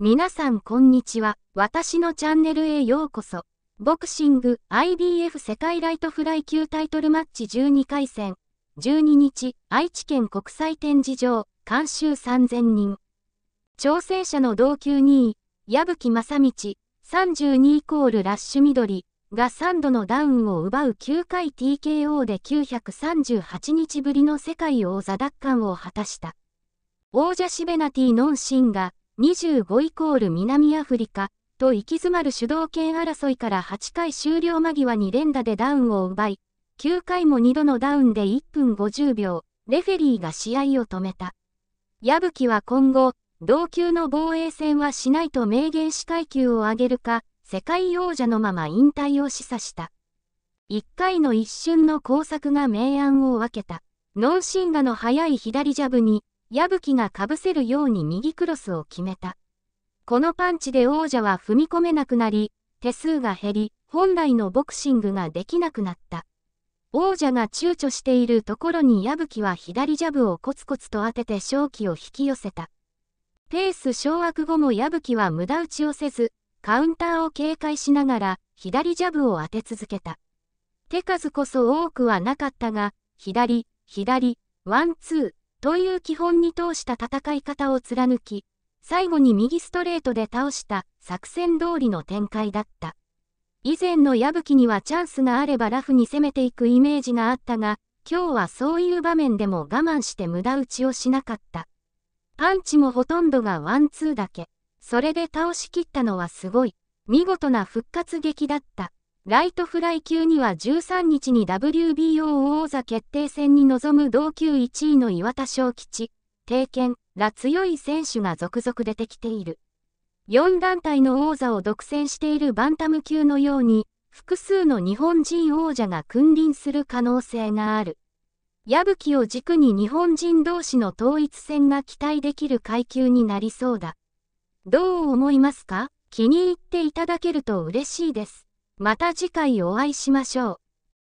皆さんこんにちは。私のチャンネルへようこそ。ボクシング IBF 世界ライトフライ級タイトルマッチ12回戦。12日、愛知県国際展示場、監修3000人。挑戦者の同級2位、矢吹正道、32イコールラッシュ緑が3度のダウンを奪う9回 TKO で938日ぶりの世界王座奪還を果たした。王者シベナティ・ノンシンが25イコール南アフリカと行き詰まる主導権争いから8回終了間際に連打でダウンを奪い、9回も2度のダウンで1分50秒、レフェリーが試合を止めた。矢吹は今後、同級の防衛戦はしないと明言し階級を上げるか、世界王者のまま引退を示唆した。1回の一瞬の工作が明暗を分けた。ノンシンガの速い左ジャブに、矢吹がかぶせるように右クロスを決めた。このパンチで王者は踏み込めなくなり、手数が減り、本来のボクシングができなくなった。王者が躊躇しているところに矢吹は左ジャブをコツコツと当てて勝機を引き寄せた。ペース掌握後も矢吹は無駄打ちをせず、カウンターを警戒しながら、左ジャブを当て続けた。手数こそ多くはなかったが、左、左、ワンツー、という基本に通した戦い方を貫き、最後に右ストレートで倒した作戦通りの展開だった。以前の矢吹にはチャンスがあればラフに攻めていくイメージがあったが、今日はそういう場面でも我慢して無駄打ちをしなかった。パンチもほとんどがワンツーだけ。それで倒しきったのはすごい。見事な復活劇だった。ライトフライ級には13日に WBO 王座決定戦に臨む同級1位の岩田翔吉、定見ら強い選手が続々出てきている。4団体の王座を独占しているバンタム級のように、複数の日本人王者が君臨する可能性がある。矢吹を軸に日本人同士の統一戦が期待できる階級になりそうだ。どう思いますか気に入っていただけると嬉しいです。また次回お会いしましょう。